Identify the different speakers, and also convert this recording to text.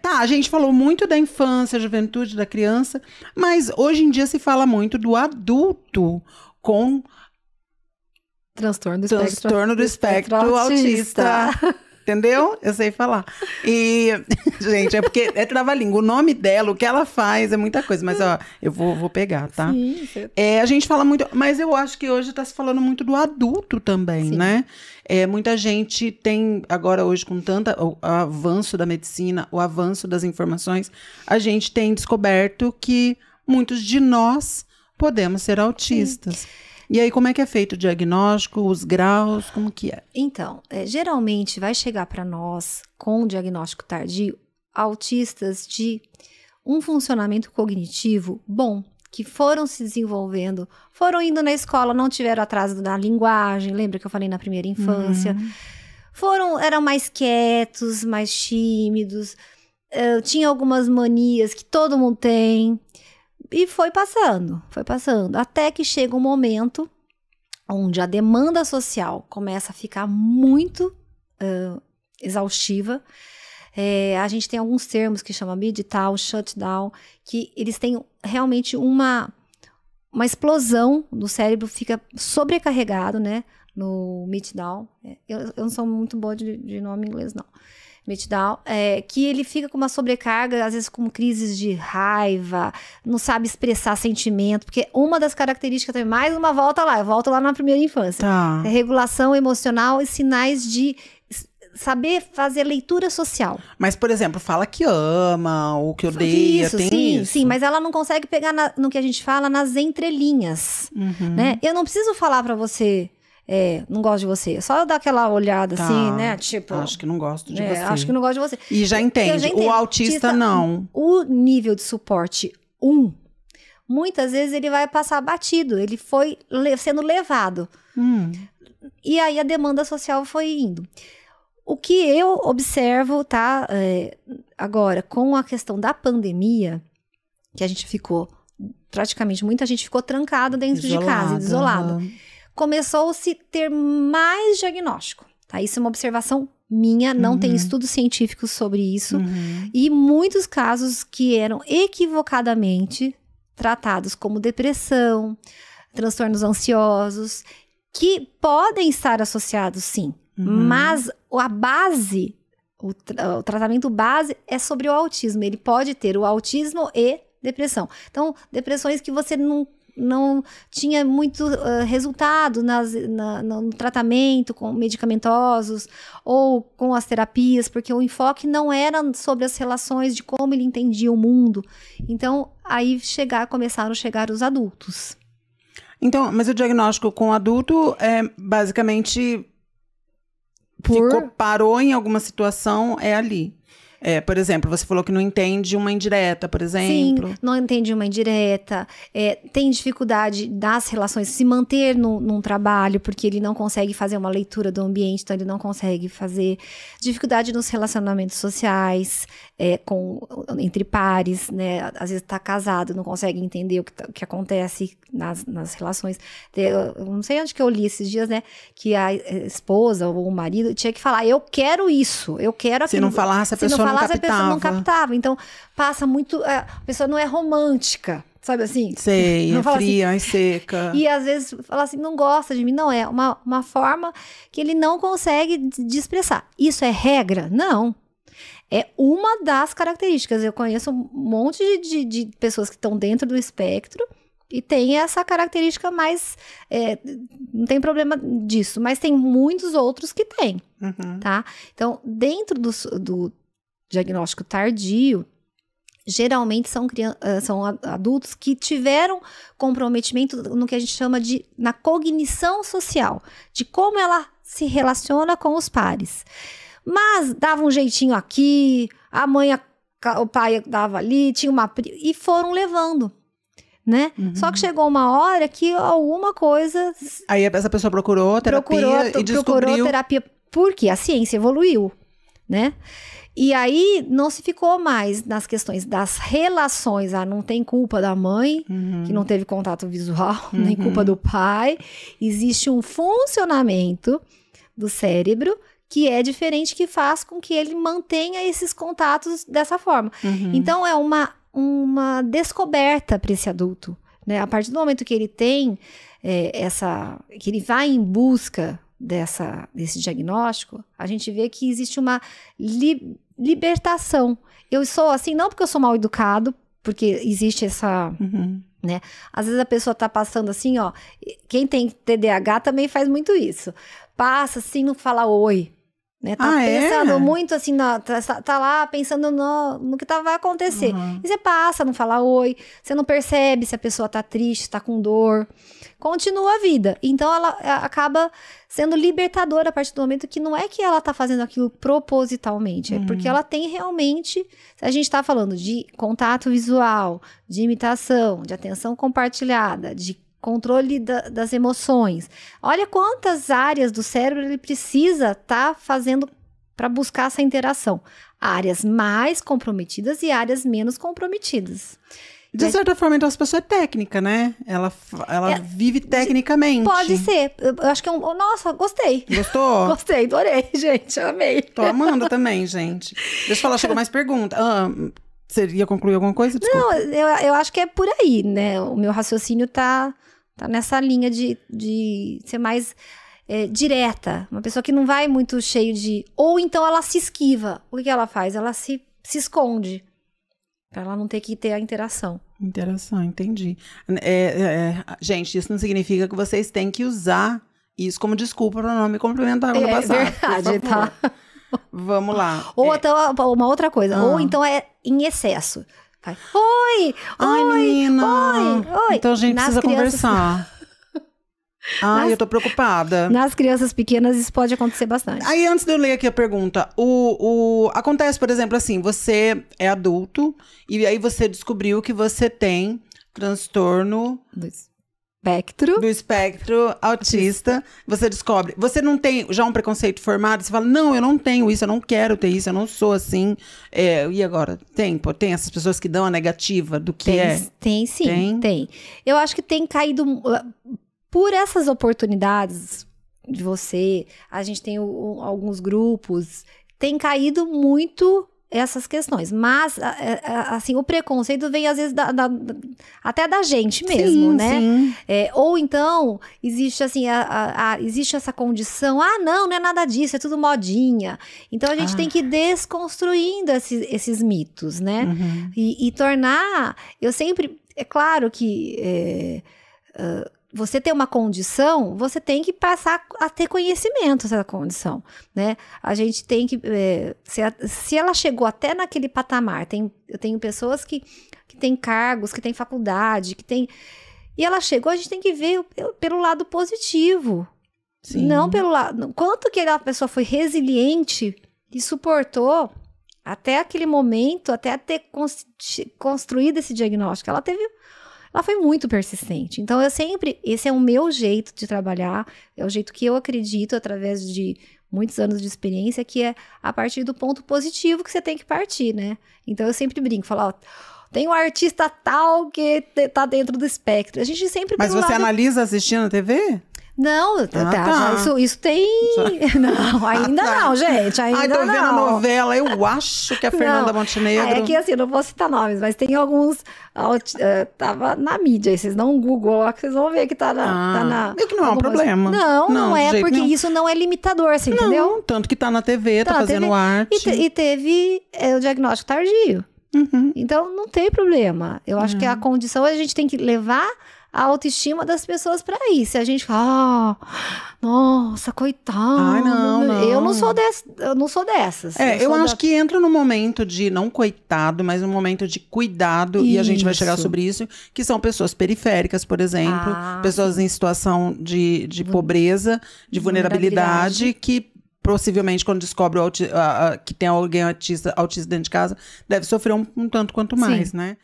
Speaker 1: tá, a gente falou muito da infância, juventude, da criança, mas hoje em dia se fala muito do adulto com transtorno do transtorno espectro, do espectro, autista. autista. Entendeu? Eu sei falar. E, gente, é porque é trava-língua. O nome dela, o que ela faz, é muita coisa. Mas, ó, eu vou, vou pegar, tá? Sim, tá- é, a gente fala muito. Mas eu acho que hoje tá se falando muito do adulto também, Sim. né? É, muita gente tem, agora hoje, com tanto avanço da medicina, o avanço das informações, a gente tem descoberto que muitos de nós podemos ser autistas. Sim. E aí, como é que é feito o diagnóstico, os graus, como que é? Então,
Speaker 2: é, geralmente vai chegar para nós com o diagnóstico tardio autistas de um funcionamento cognitivo bom, que foram se desenvolvendo, foram indo na escola, não tiveram atraso na linguagem, lembra que eu falei na primeira infância? Uhum. Foram, eram mais quietos, mais tímidos, uh, tinha algumas manias que todo mundo tem, e foi passando, foi passando, até que chega um momento onde a demanda social começa a ficar muito uh, exaustiva. É, a gente tem alguns termos que chama midtown, shutdown, que eles têm realmente uma, uma explosão do cérebro, fica sobrecarregado, né? No midtown. É, eu, eu não sou muito boa de, de nome em inglês, não. Mitdown, é, que ele fica com uma sobrecarga, às vezes com crises de raiva, não sabe expressar sentimento, porque uma das características também, mais uma volta lá, eu volto lá na primeira infância. Tá. É regulação emocional e sinais de saber fazer leitura social.
Speaker 1: Mas, por exemplo, fala que ama ou que odeia, isso, tem sim, isso. Sim,
Speaker 2: mas ela não consegue pegar na, no que a gente fala nas entrelinhas,
Speaker 1: uhum. né?
Speaker 2: Eu não preciso falar para você é, não gosto de você. Só dá aquela olhada tá. assim, né?
Speaker 1: Tipo. Acho que não gosto de é, você. Acho que não gosto de você. E já entende. Já o autista, não.
Speaker 2: O nível de suporte 1, um, muitas vezes ele vai passar batido. Ele foi le sendo levado. Hum. E aí a demanda social foi indo. O que eu observo, tá? É, agora, com a questão da pandemia, que a gente ficou praticamente muita gente ficou trancada dentro de casa, isolada. Uhum começou-se ter mais diagnóstico. Tá? Isso é uma observação minha, não uhum. tem estudos científicos sobre isso. Uhum. E muitos casos que eram equivocadamente tratados como depressão, transtornos ansiosos, que podem estar associados sim, uhum. mas a base, o, tra o tratamento base é sobre o autismo. Ele pode ter o autismo e depressão. Então, depressões que você não não tinha muito uh, resultado nas, na, no tratamento com medicamentosos ou com as terapias, porque o enfoque não era sobre as relações de como ele entendia o mundo. Então, aí chegar, começaram a chegar
Speaker 1: os adultos. Então, mas o diagnóstico com adulto é basicamente Por... ficou, parou em alguma situação, é ali. É, por exemplo, você falou que não entende uma indireta, por exemplo. Sim,
Speaker 2: não entende uma indireta. É, tem dificuldade das relações, se manter no, num trabalho, porque ele não consegue fazer uma leitura do ambiente, então ele não consegue fazer. Dificuldade nos relacionamentos sociais, é, com, entre pares, né? Às vezes está casado, não consegue entender o que, tá, que acontece nas, nas relações. É, eu não sei onde que eu li esses dias, né? Que a é, esposa ou o marido tinha que falar: eu quero isso, eu quero aquilo. Se não falar, essa pessoa não palácio captava. a pessoa não captava. Então, passa muito. É, a pessoa não é romântica. Sabe assim? Sei, não é assim fria, assim, é seca. E às vezes fala assim, não gosta de mim. Não, é uma, uma forma que ele não consegue de expressar. Isso é regra? Não. É uma das características. Eu conheço um monte de, de, de pessoas que estão dentro do espectro e tem essa característica mais. É, não tem problema disso, mas tem muitos outros que tem, uhum. tá? Então, dentro do, do, diagnóstico tardio, geralmente são, são adultos que tiveram comprometimento no que a gente chama de na cognição social, de como ela se relaciona com os pares. Mas dava um jeitinho aqui, a mãe, o pai dava ali, tinha uma e foram levando. Né? Uhum. Só que chegou uma hora que alguma coisa.
Speaker 1: Aí essa pessoa procurou terapia procurou, e descobriu. Procurou terapia
Speaker 2: porque a ciência evoluiu, né? E aí não se ficou mais nas questões das relações. Ah, não tem culpa da mãe, uhum. que não teve contato visual, uhum. nem culpa uhum. do pai. Existe um funcionamento do cérebro que é diferente que faz com que ele mantenha esses contatos dessa forma. Uhum. Então é uma, uma descoberta para esse adulto. Né? A partir do momento que ele tem é, essa. que ele vai em busca dessa, desse diagnóstico, a gente vê que existe uma li, libertação. Eu sou assim, não porque eu sou mal educado, porque existe essa. Uhum. Né? Às vezes a pessoa tá passando assim, ó. Quem tem TDAH também faz muito isso. Passa assim, não fala oi. Né? Tá ah, é? pensando é? muito assim, tá, tá, tá, lá pensando no, no que tá, vai acontecer. Uhum. E você passa, não fala oi, você não percebe se a pessoa tá triste, tá com dor. Continua a vida. Então ela acaba sendo libertadora a partir do momento que não é que ela tá fazendo aquilo propositalmente, uhum. é porque uhum. ela tem realmente. A gente tá falando de contato visual, de imitação, de atenção compartilhada, de controle da, das emoções. Olha quantas áreas do cérebro ele precisa estar tá fazendo para buscar essa interação. Áreas mais comprometidas e áreas menos comprometidas. De certa forma, então, essa pessoa é técnica,
Speaker 1: né? Ela, ela é, vive tecnicamente. Pode ser. Eu acho que é um. Nossa, gostei. Gostou? gostei, adorei, gente. Amei. Tô amando também, gente. Deixa eu falar, chegou mais pergunta. Ah, você ia concluir alguma coisa? Desculpa.
Speaker 2: Não, eu, eu acho que é por aí, né? O meu raciocínio tá Tá nessa linha de, de ser mais é, direta. Uma pessoa que não vai muito cheio de. Ou então ela se esquiva. O que, ela faz? Ela se,
Speaker 1: se esconde. Pra ela não ter que ter a interação. Interação, entendi. É, é, é, gente, isso não significa que vocês têm que usar isso como desculpa para não me complementar no é, passado. É verdade, tá? Vamos lá.
Speaker 2: Ou é. até uma outra coisa. Ah. Ou então é em excesso. Ai, oi! Ai, oi, menina! Oi, oi! Então a gente Nas precisa crianças... conversar.
Speaker 1: Ai, Nas... eu tô preocupada. Nas crianças pequenas isso pode acontecer bastante. Aí, antes de eu ler aqui a pergunta, o, o... acontece, por exemplo, assim, você é adulto e aí você descobriu que você tem transtorno... Dois espectro. Do espectro autista. Você descobre. Você não tem já um preconceito formado? Você fala, não, eu não tenho isso, eu não quero ter isso, eu não sou assim. É, e agora? Tem, pô, tem essas pessoas que dão a negativa do que tem, é? Tem sim, tem? tem.
Speaker 2: Eu acho que tem caído. Uh, por essas oportunidades de você, a gente tem o, alguns grupos, tem caído muito essas questões. Mas, é, é, assim, o preconceito vem às vezes da, da, até da gente mesmo, sim, né? Sim. É, ou então, existe assim, a, a, a, existe essa condição, ah, não, não é nada disso, é tudo modinha. Então, a gente ah. tem que ir desconstruindo esses, esses mitos, né? Uhum. E, e, tornar, eu sempre, é claro que... É, Uh, você ter uma condição, você tem que passar a ter conhecimento dessa condição, né? A gente tem que... É, se, a, se ela chegou até naquele patamar, tem, eu tenho pessoas que, que têm cargos, que têm faculdade, que têm... E ela chegou, a gente tem que ver pelo, lado positivo. Sim. Não pelo lado... Quanto que a pessoa foi resiliente e suportou até aquele momento, até ter construído esse diagnóstico. Ela teve ela foi muito persistente. Então eu sempre, esse é o meu jeito de trabalhar, é o jeito que eu acredito através de muitos anos de experiência, que é a partir do ponto positivo que você tem que partir, né? Então eu sempre brinco, falo, ó, tem um artista tal que tá dentro do espectro. A gente sempre Mas você lado... analisa
Speaker 1: assistindo a TV?
Speaker 2: Não, ah, tá, tá, tá. Isso, isso tem. Não, ainda ah, tá. não, gente. Ainda Ai, tô vendo a novela,
Speaker 1: eu acho que a é Fernanda não. Montenegro. É que
Speaker 2: assim, não vou citar nomes, mas tem alguns. Eh, tava na mídia, vocês dão um Google lá que vocês vão ver que tá na. Tá ah, tá na é que não é um problema. Não, não, não é, porque nenhum. isso não é limitador, assim, não, entendeu? Tanto que tá na TV, tá, tá fazendo TV, arte. E, te, e teve é, o diagnóstico tardio. Uhum. Então não tem problema. Eu acho uhum. que a condição a gente tem que levar a autoestima das pessoas para isso. Se a gente fala, ah, nossa, coitado. Ai, não, não. Eu não sou des eu não sou dessas. É, eu, eu acho da...
Speaker 1: que entra no momento de não coitado, mas no momento de cuidado isso. e a gente vai chegar sobre isso, que são pessoas periféricas, por exemplo, ah. pessoas em situação de, de pobreza, de vulnerabilidade, vulnerabilidade. que possivelmente quando descobre que tem alguém autista, autista dentro de casa, deve sofrer um, um tanto quanto mais, Sim. né?